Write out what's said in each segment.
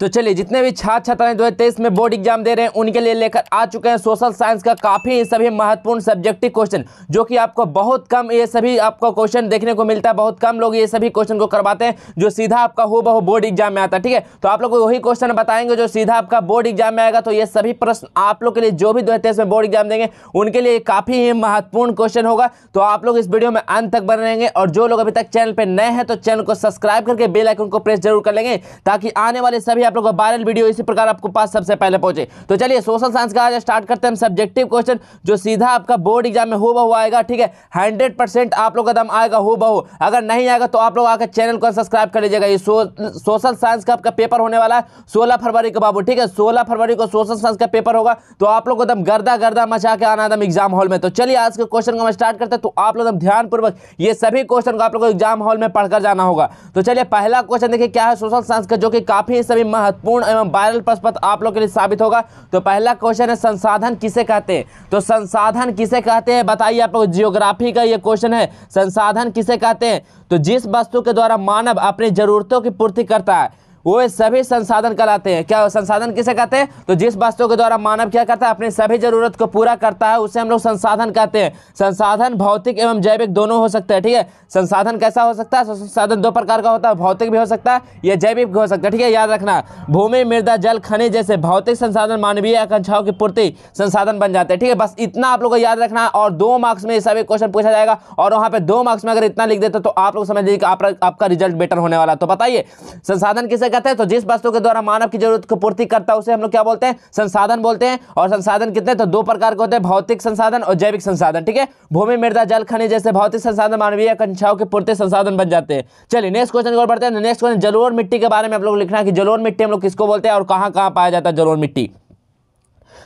तो चलिए जितने भी छात्र छात्राएं दो हज़ार तेईस में बोर्ड एग्जाम दे रहे हैं उनके लिए लेकर आ चुके हैं सोशल साइंस का काफ़ी सभी महत्वपूर्ण सब्जेक्टिव क्वेश्चन जो कि आपको बहुत कम ये सभी आपको क्वेश्चन देखने को मिलता है बहुत कम लोग ये सभी क्वेश्चन को करवाते हैं जो सीधा आपका हो बहु बोर्ड एग्जाम में आता है ठीक है तो आप लोग को वही क्वेश्चन बताएंगे जो सीधा आपका बोर्ड एग्जाम में आएगा तो ये सभी प्रश्न आप लोग के लिए जो भी दो में बोर्ड एग्जाम देंगे उनके लिए काफ़ी ही महत्वपूर्ण क्वेश्चन होगा तो आप लोग इस वीडियो में अंत तक बने रहेंगे और जो लोग अभी तक चैनल पर नए हैं तो चैनल को सब्सक्राइब करके बेलाइकन को प्रेस जरूर कर लेंगे ताकि आने वाले सभी आप लोगों का वायरल वीडियो इसी प्रकार आपको पास सबसे पहले पहुंचे तो चलिए सोशल साइंस का आज स्टार्ट करते हैं सब्जेक्टिव क्वेश्चन जो सीधा आपका बोर्ड एग्जाम में हो बहु आएगा ठीक है हंड्रेड परसेंट आप लोग का दम आएगा हो बहु अगर नहीं आएगा तो आप लोग आकर चैनल को सब्सक्राइब कर लीजिएगा ये सोशल साइंस का आपका पेपर होने वाला है सोलह फरवरी को बाबू ठीक है सोलह फरवरी को सोशल साइंस का पेपर होगा तो आप लोग को दम गर्दा गर्दा मचा के आना दम एग्जाम हॉल में तो चलिए आज के क्वेश्चन को हम स्टार्ट करते हैं तो आप लोग ध्यानपूर्वक ये सभी क्वेश्चन को आप लोग को एग्जाम हॉल में पढ़कर जाना होगा तो चलिए पहला क्वेश्चन देखिए क्या है सोशल साइंस का जो कि काफी सभी महत्वपूर्ण एवं वायरल प्रश्न पत्र आप लोग के लिए साबित होगा तो पहला क्वेश्चन है संसाधन किसे कहते हैं तो संसाधन किसे कहते हैं बताइए आप लोग जियोग्राफी का ये क्वेश्चन है संसाधन किसे कहते हैं तो जिस वस्तु के द्वारा मानव अपनी जरूरतों की पूर्ति करता है वो सभी संसाधन कहलाते हैं क्या संसाधन किसे कहते हैं तो जिस वस्तु के द्वारा मानव क्या करता है अपनी सभी जरूरत को पूरा करता है उसे हम लोग संसाधन कहते हैं संसाधन भौतिक एवं जैविक दोनों हो सकते हैं ठीक है संसाधन कैसा हो सकता है संसाधन दो प्रकार का होता है भौतिक भी हो सकता है या जैविक भी हो सकता है ठीक है याद रखना भूमि मृदा जल खनिज जैसे भौतिक संसाधन मानवीय आकांक्षाओं की पूर्ति संसाधन बन जाते हैं ठीक है बस इतना आप लोग को याद रखना और दो मार्क्स में सभी क्वेश्चन पूछा जाएगा और वहाँ पर दो मार्क्स में अगर इतना लिख देते तो आप लोग समझ लीजिए कि आपका रिजल्ट बेटर होने वाला तो बताइए संसाधन किसे अंतर्गत है तो जिस वस्तु के द्वारा मानव की जरूरत को पूर्ति करता है उसे हम लोग क्या बोलते हैं संसाधन बोलते हैं और संसाधन कितने तो दो प्रकार के होते हैं भौतिक संसाधन और जैविक संसाधन ठीक है भूमि मृदा जल खनिज जैसे भौतिक संसाधन मानवीय आकांक्षाओं के पूर्ति संसाधन बन जाते हैं चलिए नेक्स्ट क्वेश्चन की ओर बढ़ते हैं नेक्स्ट क्वेश्चन जलोर मिट्टी के बारे में आप लोग लिखना है कि जलोर मिट्टी हम लोग किसको बोलते हैं और कहाँ कहाँ पाया जाता है जलोर मिट्टी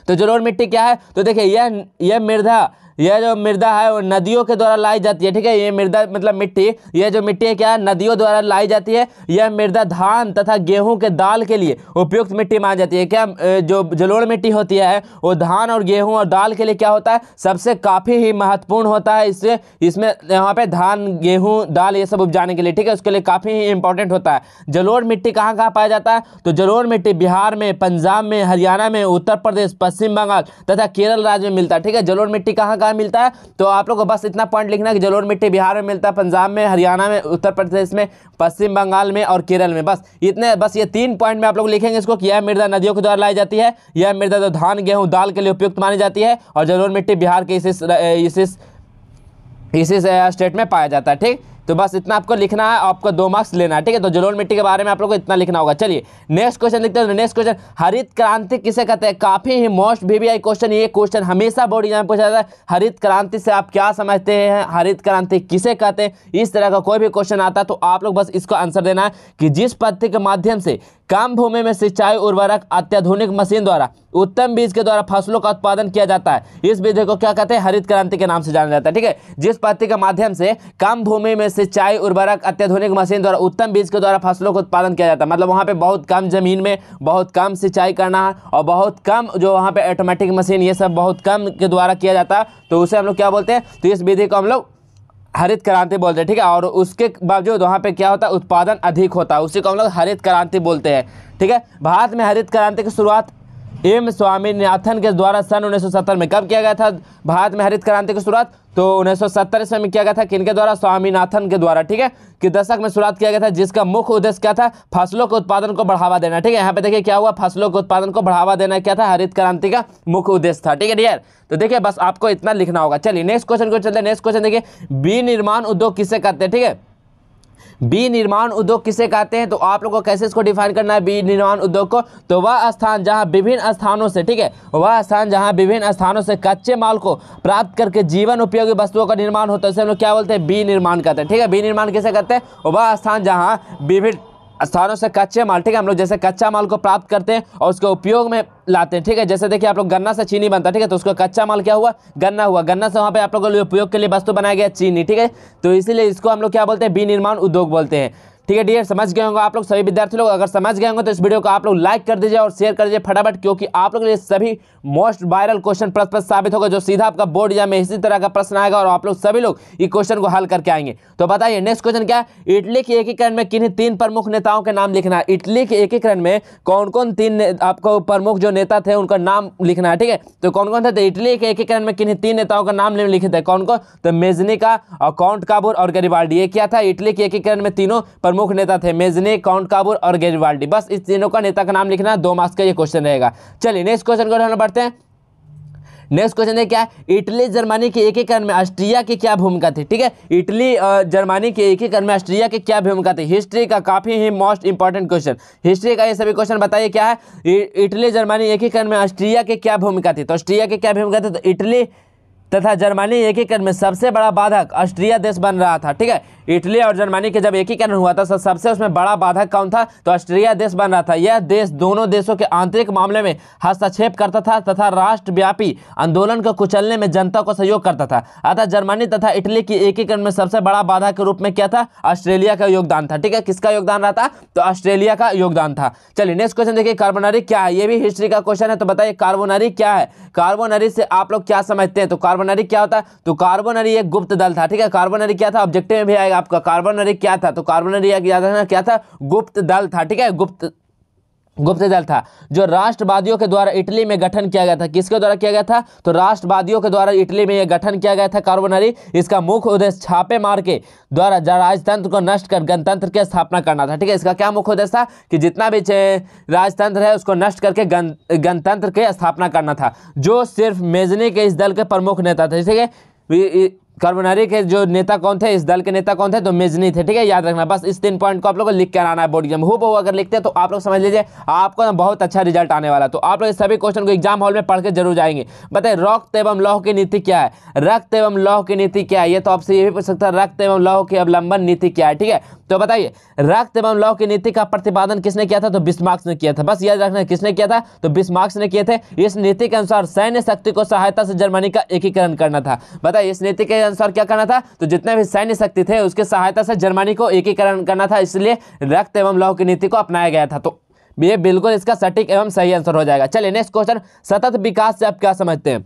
तो जलोर मिट्टी क्या है तो देखिए यह यह मृदा यह जो मृदा है वो नदियों के द्वारा लाई जाती है ठीक है ये मृदा मतलब मिट्टी यह जो मिट्टी है क्या नदियों द्वारा लाई जाती है यह मृदा धान तथा गेहूं के दाल के लिए उपयुक्त मिट्टी मानी जाती है क्या जो जलोड़ मिट्टी होती है वो धान और गेहूँ और दाल के लिए क्या होता है सबसे काफ़ी ही महत्वपूर्ण होता है इससे इसमें यहाँ पर धान गेहूँ दाल ये सब उपजाने के लिए ठीक है उसके लिए काफ़ी ही इंपॉर्टेंट होता है जलोड़ मिट्टी कहाँ कहाँ पाया जाता है तो जलोड़ मिट्टी बिहार में पंजाब में हरियाणा में उत्तर प्रदेश पश्चिम बंगाल तथा केरल राज्य में मिलता है ठीक है जलोड़ मिट्टी कहाँ कहाँ रुपये मिलता है तो आप लोग को बस इतना पॉइंट लिखना है कि जलोर मिट्टी बिहार में मिलता है पंजाब में हरियाणा में उत्तर प्रदेश में पश्चिम बंगाल में और केरल में बस इतने बस ये तीन पॉइंट में आप लोग लिखेंगे इसको कि यह मृदा नदियों के द्वारा लाई जाती है यह मृदा जो धान गेहूँ दाल के लिए उपयुक्त मानी जाती है और जलोर मिट्टी बिहार के इस इस इस स्टेट में पाया जाता है ठीक तो बस इतना आपको लिखना है आपको दो मार्क्स लेना है ठीक है तो जलोन मिट्टी के बारे में आप लोग को इतना लिखना होगा चलिए नेक्स्ट क्वेश्चन देखते हैं नेक्स्ट तो क्वेश्चन हरित क्रांति किसे कहते हैं काफ़ी ही मोस्ट भी, आई क्वेश्चन ये क्वेश्चन हमेशा बोर्ड एग्जाम पूछा जाता है हरित क्रांति से आप क्या समझते हैं हरित क्रांति किसे कहते हैं इस तरह का कोई भी क्वेश्चन आता है तो आप लोग बस इसको आंसर देना है कि जिस पद्धति के माध्यम से काम भूमि में सिंचाई उर्वरक अत्याधुनिक मशीन द्वारा उत्तम बीज के द्वारा फसलों का उत्पादन किया जाता है इस विधि को क्या कहते हैं हरित क्रांति के नाम से जाना जाता है ठीक है जिस पद्धति के माध्यम से कम भूमि में सिंचाई उर्वरक अत्याधुनिक मशीन द्वारा उत्तम बीज के द्वारा फसलों का उत्पादन किया जाता है मतलब वहाँ पर बहुत कम जमीन में बहुत कम सिंचाई करना है और बहुत कम जो वहाँ पर ऑटोमेटिक मशीन ये सब बहुत कम के द्वारा किया जाता है तो उसे हम लोग क्या बोलते हैं तो इस विधि को हम लोग हरित क्रांति बोलते हैं ठीक है और उसके बावजूद वहाँ पे क्या होता है उत्पादन अधिक होता है उसी को हम लोग हरित क्रांति बोलते हैं ठीक है भारत में हरित क्रांति की शुरुआत एम स्वामीनाथन के द्वारा सन 1970 में कब किया गया था भारत में हरित क्रांति की शुरुआत तो 1970 ईस्वी में किया गया था किनके द्वारा स्वामीनाथन के द्वारा ठीक है कि दशक में शुरुआत किया गया था जिसका मुख्य उद्देश्य क्या था फसलों के उत्पादन को बढ़ावा देना ठीक है यहाँ पे देखिए क्या हुआ फसलों के उत्पादन को बढ़ावा देना क्या था हरित क्रांति का मुख्य उद्देश्य था ठीक है डियर तो देखिए बस आपको इतना लिखना होगा चलिए नेक्स्ट क्वेश्चन को चलते नेक्स्ट क्वेश्चन देखिए विनिर्माण उद्योग किससे करते हैं ठीक है विनिर्माण उद्योग किसे कहते हैं तो आप लोगों को कैसे इसको डिफाइन करना है विनिर्माण उद्योग को तो वह स्थान जहाँ विभिन्न स्थानों से ठीक है वह स्थान जहाँ विभिन्न स्थानों से कच्चे माल को प्राप्त करके जीवन उपयोगी वस्तुओं का निर्माण होता है उसे हम लोग क्या बोलते हैं विनिर्माण कहते हैं ठीक है विनिर्माण किसे कहते हैं वह स्थान जहाँ विभिन्न स्थानों से कच्चे माल ठीक है हम लोग जैसे कच्चा माल को प्राप्त करते हैं और उसके उपयोग में लाते हैं ठीक है जैसे देखिए आप लोग गन्ना से चीनी बनता है ठीक है तो उसका कच्चा माल क्या हुआ गन्ना हुआ गन्ना से वहाँ पे आप लोग उपयोग के लिए वस्तु बनाया गया चीनी ठीक है तो इसीलिए इसको हम लोग क्या बोलते हैं विनिर्माण उद्योग बोलते हैं ठीक है डियर समझ गए होंगे आप लोग सभी विद्यार्थी लोग अगर समझ गए होंगे तो इस वीडियो को आप लोग लाइक कर दीजिए और शेयर कर दीजिए फटाफट क्योंकि आप लोग सभी मोस्ट वायरल क्वेश्चन प्रश्न साबित होगा जो सीधा आपका बोर्ड या में इसी तरह का प्रश्न आएगा और आप लोग सभी लोग ये क्वेश्चन को हल करके आएंगे तो बताइए नेक्स्ट क्वेश्चन क्या है इटली के एकीकरण में किन्हीं तीन प्रमुख नेताओं के नाम लिखना है इटली के एकीकरण में कौन कौन तीन आपको प्रमुख जो नेता थे उनका नाम लिखना है ठीक है तो कौन कौन थे तो इटली के एकीकरण में किन्हीं तीन नेताओं का नाम लिखे थे कौन कौन तो मेजनी का और काउंट काबूर और गरीबाल्डी ये क्या था इटली के एकीकरण में तीनों प्रमुख प्रमुख नेता थे मेजनी काउंट काबुर और गेजवाल्टी बस इस तीनों का नेता का नाम लिखना दो मार्क्स का ये क्वेश्चन रहेगा चलिए नेक्स्ट क्वेश्चन को हम बढ़ते हैं नेक्स्ट क्वेश्चन है क्या इटली जर्मनी के एकीकरण में ऑस्ट्रिया की क्या भूमिका थी ठीक है इटली जर्मनी के एकीकरण में ऑस्ट्रिया की क्या भूमिका थी हिस्ट्री का काफ़ी ही मोस्ट इंपॉर्टेंट क्वेश्चन हिस्ट्री का ये सभी क्वेश्चन बताइए क्या है इटली जर्मनी एकीकरण में ऑस्ट्रिया की क्या भूमिका थी तो ऑस्ट्रिया की क्या भूमिका थी तो इटली तथा जर्मनी एकीकरण में सबसे बड़ा बाधक ऑस्ट्रिया देश बन रहा था ठीक है इटली और जर्मनी के जब एकीकरण हुआ था तो सबसे उसमें बड़ा बाधक कौन था तो ऑस्ट्रिया देश बन रहा था यह देश दोनों देशों के आंतरिक मामले में हस्तक्षेप करता था तथा राष्ट्रव्यापी आंदोलन को कुचलने में जनता को सहयोग करता था अतः जर्मनी तथा इटली की एकीकरण में सबसे बड़ा बाधा के रूप में क्या था ऑस्ट्रेलिया का योगदान था ठीक है किसका योगदान रहा था तो ऑस्ट्रेलिया का योगदान था चलिए नेक्स्ट क्वेश्चन देखिए कार्बोनरी क्या है यह भी हिस्ट्री का क्वेश्चन है तो बताइए कार्बोनरी क्या है कार्बोनरी से आप लोग क्या समझते हैं तो कार्बो कार्बनरी क्या होता है तो कार्बनरी एक गुप्त दल था ठीक है कार्बनरी क्या था ऑब्जेक्टिव में भी आएगा आपका कार्बनरी क्या था तो कार्बनरी क्या था क्या था गुप्त दल था ठीक है गुप्त गुप्त दल था जो राष्ट्रवादियों के द्वारा इटली में गठन किया गया था किसके द्वारा किया गया था तो राष्ट्रवादियों के द्वारा इटली में यह गठन किया गया था कार्बोनरी इसका मुख्य उद्देश्य छापे मार के द्वारा राजतंत्र को नष्ट कर गणतंत्र की स्थापना करना था ठीक है इसका क्या मुख्य उद्देश्य था कि जितना भी राजतंत्र है उसको नष्ट करके गणतंत्र की स्थापना करना था जो सिर्फ मेजनी के इस दल के प्रमुख नेता थे ठीक है कार्बोनारी के जो नेता कौन थे इस दल के नेता कौन थे तो मेजनी थे ठीक है याद रखना बस इस तीन पॉइंट को आप लोग को लिख कर आना है बोर्ड एग्जाम हो वो अगर लिखते हैं तो आप लोग समझ लीजिए आपको ना बहुत अच्छा रिजल्ट आने वाला तो आप लोग सभी क्वेश्चन को एग्जाम हॉल में पढ़ के जरूर जाएंगे बताए रक्त एवं लौह की नीति क्या है रक्त एवं लौह की नीति क्या है ये तो आपसे ये भी पूछ सकता है रक्त एवं लौह की अवलंबन नीति क्या है ठीक है तो बताइए रक्त एवं लौह की नीति का प्रतिपादन किसने किया था तो बिस्मार्क्स ने किया था बस याद रखना किसने किया था तो बिस्मार्क्स ने किए थे इस नीति के अनुसार सैन्य शक्ति को सहायता से जर्मनी का एकीकरण करना था बताइए इस नीति के अनुसार क्या करना था तो जितने भी सैन्य शक्ति थे उसके सहायता से जर्मनी को एकीकरण करना था इसलिए रक्त एवं लौह की नीति को अपनाया गया था तो ये बिल्कुल इसका सटीक एवं सही आंसर हो जाएगा चलिए नेक्स्ट क्वेश्चन सतत विकास से आप क्या समझते हैं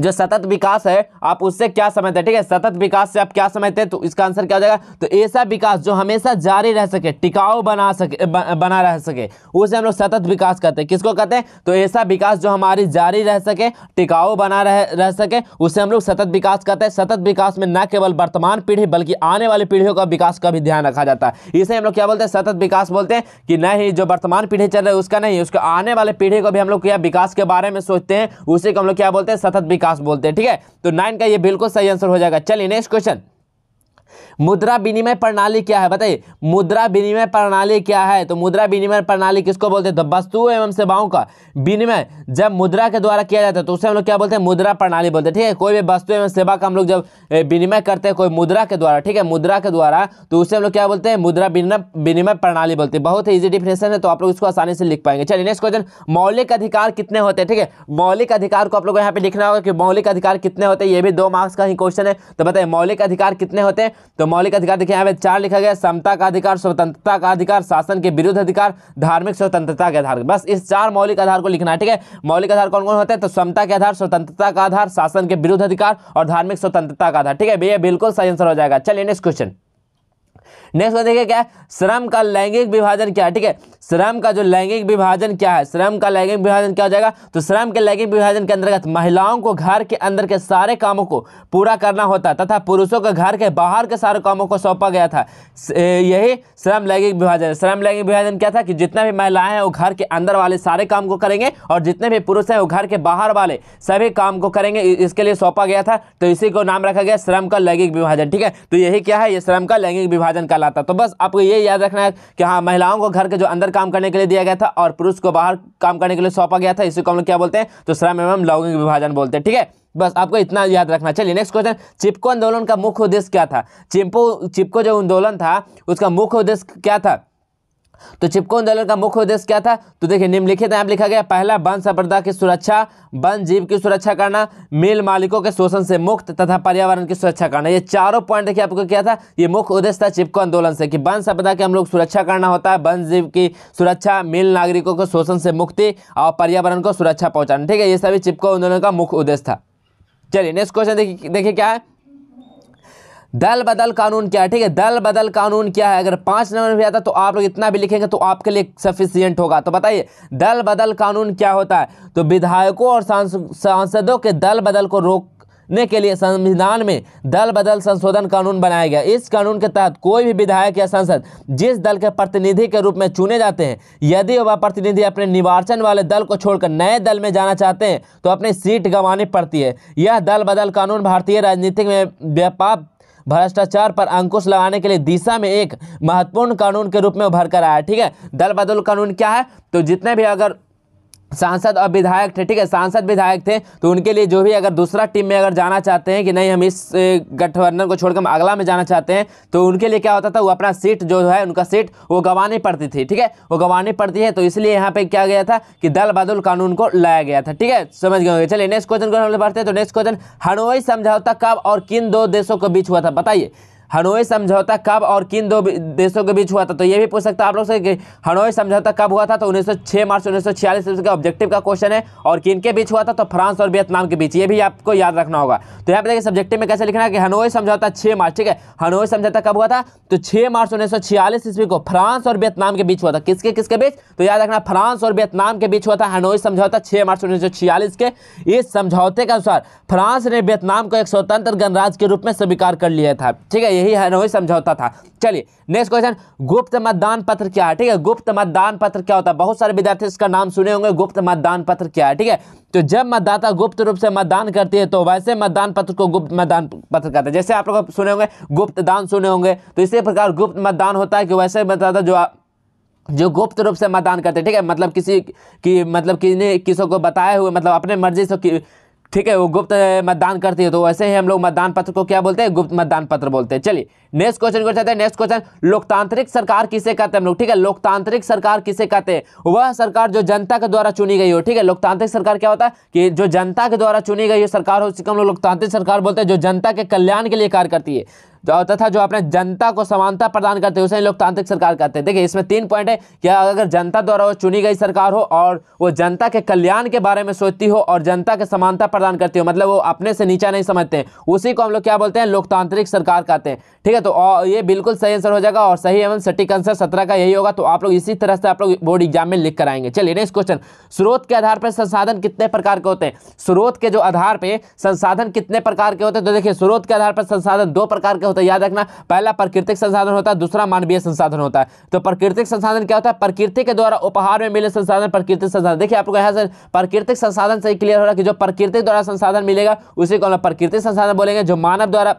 जो सतत विकास है आप उससे क्या समझते हैं ठीक है सतत विकास से आप क्या समझते हैं तो इसका आंसर क्या हो जाएगा तो ऐसा विकास जो हमेशा जारी रह सके टिकाऊ बना सके बना रह सके उसे हम लोग सतत विकास कहते हैं किसको कहते हैं तो ऐसा विकास जो हमारी जारी रह सके टिकाऊ बना रह रह सके उसे हम लोग सतत विकास कहते हैं सतत विकास में न केवल वर्तमान पीढ़ी बल्कि आने वाली पीढ़ियों का विकास का भी ध्यान रखा जाता है इसे हम लोग क्या बोलते हैं सतत विकास बोलते हैं कि नहीं जो वर्तमान पीढ़ी चल रही है उसका नहीं उसके आने वाले पीढ़ी को भी हम लोग क्या विकास के बारे में सोचते हैं उसी को हम लोग क्या बोलते हैं सतत विकास कास्ट बोलते हैं ठीक है तो नाइन का ये बिल्कुल सही आंसर हो जाएगा चलिए नेक्स्ट क्वेश्चन मुद्रा विनिमय प्रणाली क्या है बताइए मुद्रा विनिमय प्रणाली क्या है तो मुद्रा विनिमय प्रणाली किसको बोलते हैं तो वस्तु एवं सेवाओं का विनिमय जब मुद्रा के द्वारा किया जाता है तो उसे हम लोग क्या बोलते हैं मुद्रा प्रणाली बोलते हैं ठीक है कोई भी वस्तु एवं सेवा का हम लोग जब विनिमय करते हैं कोई मुद्रा के द्वारा ठीक है मुद्रा के द्वारा तो उसे हम लोग क्या बोलते हैं मुद्रा विनिमय प्रणाली बोलते हैं बहुत ही ईजी डिफिनेशन है तो आप लोग इसको आसानी से लिख पाएंगे चलिए नेक्स्ट क्वेश्चन मौलिक अधिकार कितने होते हैं ठीक है मौलिक अधिकार को आप लोग यहाँ पे लिखना होगा कि मौलिक अधिकार कितने होते हैं ये भी दो मार्क्स का ही क्वेश्चन है तो बताइए मौलिक अधिकार कितने होते हैं तो मौलिक अधिकार देखिए यहाँ पे चार लिखा गया समता का अधिकार स्वतंत्रता का अधिकार शासन के विरुद्ध अधिकार धार्मिक स्वतंत्रता के आधार बस इस चार मौलिक आधार को लिखना है ठीक है मौलिक आधार कौन कौन होते हैं तो समता के आधार स्वतंत्रता का आधार शासन के विरुद्ध अधिकार और धार्मिक स्वतंत्रता का आधार ठीक है भैया बिल्कुल सही आंसर हो जाएगा चलिए नेक्स्ट क्वेश्चन नेक्स्ट को देखिए क्या है श्रम का लैंगिक विभाजन क्या है ठीक है श्रम का जो लैंगिक विभाजन क्या है श्रम का लैंगिक विभाजन क्या हो जाएगा तो श्रम के लैंगिक विभाजन के अंतर्गत महिलाओं को घर के अंदर के सारे कामों को पूरा करना होता तथा पुरुषों को घर के बाहर के सारे कामों को सौंपा गया था यही श्रम लैंगिक विभाजन श्रम लैंगिक विभाजन क्या था कि जितना भी महिलाएं हैं वो घर के अंदर वाले सारे काम को करेंगे और जितने भी पुरुष हैं वो घर के बाहर वाले सभी काम को करेंगे इसके लिए सौंपा गया था तो इसी को नाम रखा गया श्रम का लैंगिक विभाजन ठीक है तो यही क्या है ये श्रम का लैंगिक विभाजन का कहलाता तो बस आपको ये याद रखना है कि हाँ महिलाओं को घर के जो अंदर काम करने के लिए दिया गया था और पुरुष को बाहर काम करने के लिए सौंपा गया था इसी को हम लोग क्या बोलते हैं तो श्रम एवं लौकिक विभाजन बोलते हैं ठीक है बस आपको इतना याद रखना चलिए नेक्स्ट क्वेश्चन चिपको आंदोलन का मुख्य उद्देश्य क्या था चिपको चिपको जो आंदोलन था उसका मुख्य उद्देश्य क्या था तो चिपको आंदोलन का मुख्य उद्देश्य क्या था तो देखिए निम्नलिखित यहाँ लिखा गया पहला वन संप्रदा की सुरक्षा वन जीव की सुरक्षा करना मिल मालिकों के शोषण से मुक्त तथा पर्यावरण की सुरक्षा करना ये चारों पॉइंट देखिए आपको क्या था ये मुख्य उद्देश्य था चिपको आंदोलन से कि वन संपदा की हम लोग सुरक्षा करना होता है वन जीव की सुरक्षा मिल नागरिकों को शोषण से मुक्ति और पर्यावरण को सुरक्षा पहुंचाना ठीक है ये सभी चिपको आंदोलन का मुख्य उद्देश्य था चलिए नेक्स्ट क्वेश्चन देखिए क्या है दल बदल कानून क्या है ठीक है दल बदल कानून क्या है अगर पाँच नंबर भी आता तो आप लोग इतना भी लिखेंगे तो आपके लिए सफिशियंट होगा तो बताइए दल बदल कानून क्या होता है तो विधायकों और सांसदों के दल बदल को रोकने के लिए संविधान में दल बदल संशोधन कानून बनाया गया इस कानून के तहत कोई भी विधायक या सांसद जिस दल के प्रतिनिधि के रूप में चुने जाते हैं यदि वह प्रतिनिधि अपने निर्वाचन वाले दल को छोड़कर नए दल में जाना चाहते हैं तो अपनी सीट गंवानी पड़ती है यह दल बदल कानून भारतीय राजनीति में व्यापक भ्रष्टाचार पर अंकुश लगाने के लिए दिशा में एक महत्वपूर्ण कानून के रूप में उभर कर आया ठीक है दल बदल कानून क्या है तो जितने भी अगर सांसद और विधायक थे ठीक है सांसद विधायक थे तो उनके लिए जो भी अगर दूसरा टीम में अगर जाना चाहते हैं कि नहीं हम इस गठबंधन को छोड़कर अगला में जाना चाहते हैं तो उनके लिए क्या होता था वो अपना सीट जो है उनका सीट वो गंवानी पड़ती थी ठीक है वो गंवानी पड़ती है तो इसलिए यहाँ पे क्या गया था कि दल बदल कानून को लाया गया था ठीक है समझ गए चलिए नेक्स्ट क्वेश्चन को हम लोग बढ़ते हैं तो नेक्स्ट क्वेश्चन हनोई समझौता कब और किन दो देशों के बीच हुआ था बताइए हनोई समझौता कब और किन दो देशों के बीच हुआ था तो ये भी पूछ सकता आप लोग से हनोई समझौता कब हुआ था तो 1906 मार्च उन्नीस सौ का ऑब्जेक्टिव का क्वेश्चन है और किन के बीच हुआ था तो फ्रांस और वियतनाम के बीच ये भी आपको याद रखना होगा तो यहाँ पर देखिए सब्जेक्टिव में कैसे लिखना है कि हनोई समझौता छः मार्च ठीक है हनोई समझौता कब हुआ था तो छः मार्च उन्नीस सौ ईस्वी को फ्रांस और वियतनाम के बीच हुआ था किसके किसके बीच तो याद रखना फ्रांस और वियतनाम के बीच हुआ था हनोई समझौता छः मार्च उन्नीस के इस समझौते के अनुसार फ्रांस ने वियतनाम को एक स्वतंत्र गणराज्य के रूप में स्वीकार कर लिया था ठीक है यही हनोई समझौता था चलिए नेक्स्ट क्वेश्चन गुप्त मतदान पत्र क्या है ठीक है गुप्त मतदान पत्र क्या होता है बहुत सारे विद्यार्थी इसका नाम सुने होंगे गुप्त मतदान पत्र क्या है ठीक है तो जब मतदाता गुप्त रूप से मतदान करती है तो वैसे मतदान पत्र को गुप्त मतदान पत्र कहते हैं जैसे आप लोग सुने होंगे गुप्त दान सुने होंगे तो इसी प्रकार गुप्त मतदान होता है कि वैसे मतदाता जो जो गुप्त रूप से मतदान करते हैं ठीक है मतलब किसी की मतलब किसी ने किसों को बताए हुए मतलब अपने मर्जी से ठीक है वो गुप्त मतदान करती है तो वैसे ही हम लोग मतदान पत्र को क्या बोलते हैं गुप्त मतदान पत्र बोलते हैं चलिए नेक्स्ट क्वेश्चन को चाहते हैं नेक्स्ट क्वेश्चन लोकतांत्रिक सरकार किसे कहते हैं हम लोग ठीक है लोकतांत्रिक सरकार किसे कहते हैं वह सरकार जो जनता के द्वारा चुनी गई हो ठीक है लोकतांत्रिक सरकार क्या होता है कि जो जनता के द्वारा चुनी गई सरकार हो उसके हम लोग लोकतांत्रिक सरकार बोलते हैं जो जनता के कल्याण के लिए कार्य करती है जो तथा जो अपने जनता को समानता प्रदान करते हैं उसे लोकतांत्रिक सरकार कहते हैं देखिए इसमें तीन पॉइंट है कि अगर जनता द्वारा वो चुनी गई सरकार हो और वो जनता के कल्याण के बारे में सोचती हो और जनता के समानता प्रदान करती हो मतलब वो अपने से नीचा नहीं समझते उसी को हम लोग क्या बोलते हैं लोकतांत्रिक सरकार कहते हैं ठीक है तो ये बिल्कुल सही आंसर हो जाएगा और सही एवं सटीक आंसर सत्रह का यही होगा तो आप लोग इसी तरह से आप लोग बोर्ड एग्जाम में लिख कर आएंगे चलिए नेक्स्ट क्वेश्चन स्रोत के आधार पर संसाधन कितने प्रकार के होते हैं स्रोत के जो आधार पर संसाधन कितने प्रकार के होते हैं तो देखिए स्रोत के आधार पर संसाधन दो प्रकार के होता है याद रखना पहला प्राकृतिक संसाधन होता है दूसरा मानवीय संसाधन होता है तो प्राकृतिक संसाधन क्या होता है प्रकृति के द्वारा उपहार में मिले संसाधन प्राकृतिक संसाधन देखिए आपको यहाँ से प्राकृतिक संसाधन से क्लियर हो रहा है कि जो प्रकृति द्वारा संसाधन मिलेगा उसी को प्रकृतिक प्राकृतिक संसाधन बोलेंगे जो मानव द्वारा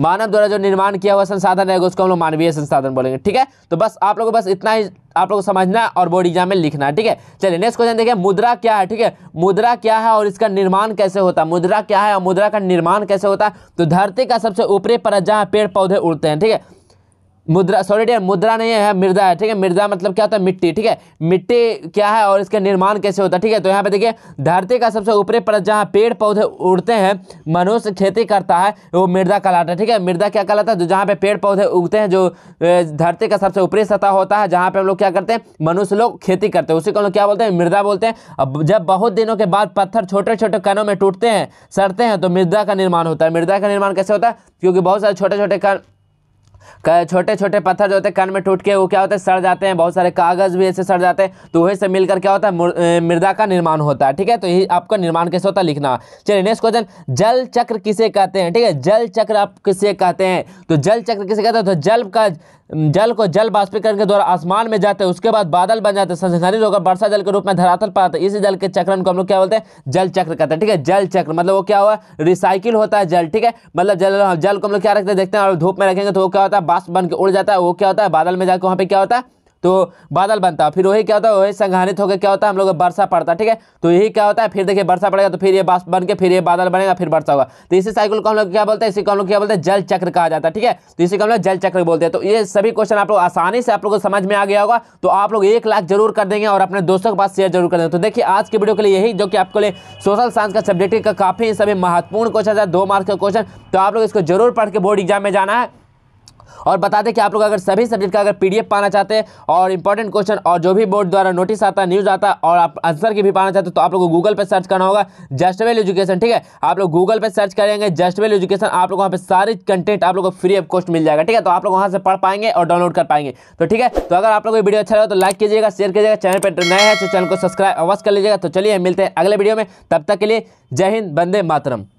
मानव द्वारा जो निर्माण किया हुआ संसाधन है उसको हम लोग मानवीय संसाधन बोलेंगे ठीक है तो बस आप लोगों को बस इतना ही आप लोगों को समझना है और बोर्ड एग्जाम में लिखना है ठीक है चलिए नेक्स्ट क्वेश्चन देखिए मुद्रा क्या है ठीक है मुद्रा क्या है और इसका निर्माण कैसे होता है मुद्रा क्या है और मुद्रा का निर्माण कैसे होता है तो धरती का सबसे ऊपरी परत जहाँ पेड़ पौधे उड़ते हैं ठीक है मुद्रा सॉरी डियर मुद्रा नहीं है मृदा है ठीक है मृदा मतलब क्या होता है मिट्टी ठीक है मिट्टी क्या है और इसका निर्माण कैसे होता है ठीक है तो यहाँ पे देखिए धरती का सबसे ऊपरी परत जहाँ पेड़ पौधे उड़ते हैं मनुष्य खेती करता है वो मृदा कहलाता है ठीक है मृदा क्या कहलाता है जहाँ पे पेड़ पौधे उगते हैं जो धरती का सबसे ऊपरी सतह होता है जहाँ पे हम लोग क्या करते हैं मनुष्य लोग खेती करते हैं उसी को हम लोग क्या बोलते हैं मृदा बोलते हैं अब जब बहुत दिनों के बाद पत्थर छोटे छोटे कणों में टूटते हैं सड़ते हैं तो मृदा का निर्माण होता है मृदा का निर्माण कैसे होता है क्योंकि बहुत सारे छोटे छोटे कण छोटे छोटे पत्थर जो होते हैं कन में टूट के वो क्या होते हैं सड़ जाते हैं बहुत सारे कागज़ भी ऐसे सड़ जाते हैं तो वही से मिलकर क्या होता है मृदा का निर्माण होता है ठीक है तो ये आपका निर्माण कैसे होता है लिखना चलिए नेक्स्ट क्वेश्चन जल चक्र किसे कहते हैं ठीक है जल चक्र आप किसे कहते हैं तो जल चक्र किसे कहते हैं तो जल का जल को जल बाष्पीकरण के द्वारा आसमान में जाते हैं उसके बाद बादल बन जाते हैं होकर वर्षा जल के रूप में धरातल पर आते हैं इसी जल के चक्रण को हम लोग क्या बोलते हैं जल चक्र कहते हैं ठीक है जल चक्र मतलब वो क्या हुआ रिसाइकिल होता है जल ठीक है मतलब जल जल को हम लोग क्या रखते हैं देखते हैं और धूप में रखेंगे तो वो क्या होता है बाष्प बन के उड़ जाता है वो क्या होता है बादल में जाकर वहाँ पर क्या होता है तो बादल बनता है फिर वही क्या होता है वही संघानित होकर क्या होता है हम लोग वर्षा पड़ता है ठीक है तो यही क्या होता है फिर देखिए वर्षा पड़ेगा तो फिर ये बास बन के फिर ये बादल बनेगा फिर वर्षा होगा तो इसी साइकिल को हम लोग क्या बोलते हैं इसी को हम लोग क्या बोलते हैं जल चक्र कहा जाता है ठीक है तो इसी को हम लोग जल चक्र बोलते हैं तो ये सभी क्वेश्चन आप लोग आसानी से आप लोग को समझ में आ गया होगा तो आप लोग एक लाख जरूर कर देंगे और अपने दोस्तों के पास शेयर जरूर कर देंगे तो देखिए आज की वीडियो के लिए यही जो कि आपके लिए सोशल साइंस का सब्जेक्ट का काफ़ी सभी महत्वपूर्ण क्वेश्चन है दो मार्क्स का क्वेश्चन तो आप लोग इसको जरूर पढ़ के बोर्ड एग्जाम में जाना है और बता दें कि आप लोग अगर सभी सब्जेक्ट का अगर पीडीएफ पाना चाहते हैं और इंपॉर्टेंट क्वेश्चन और जो भी बोर्ड द्वारा नोटिस आता है न्यूज़ आता और आप आंसर की भी पाना चाहते तो आप लोग को गूगल पर सर्च करना होगा जस्टवेल एजुकेशन ठीक है आप लोग गूगल पर सर्च करेंगे जस्टवेल एजुकेशन आप लोग वहाँ पर सारे कंटेंट आप लोग को फ्री ऑफ कॉस्ट मिल जाएगा ठीक है तो आप लोग वहाँ से पढ़ पाएंगे और डाउनलोड कर पाएंगे तो ठीक है तो अगर आप लोग वीडियो अच्छा लगा तो लाइक कीजिएगा शेयर कीजिएगा चैनल पर नए हैं तो चैनल को सब्सक्राइब अवश्य कर लीजिएगा तो चलिए मिलते हैं अगले वीडियो में तब तक के लिए जय हिंद बंदे मातरम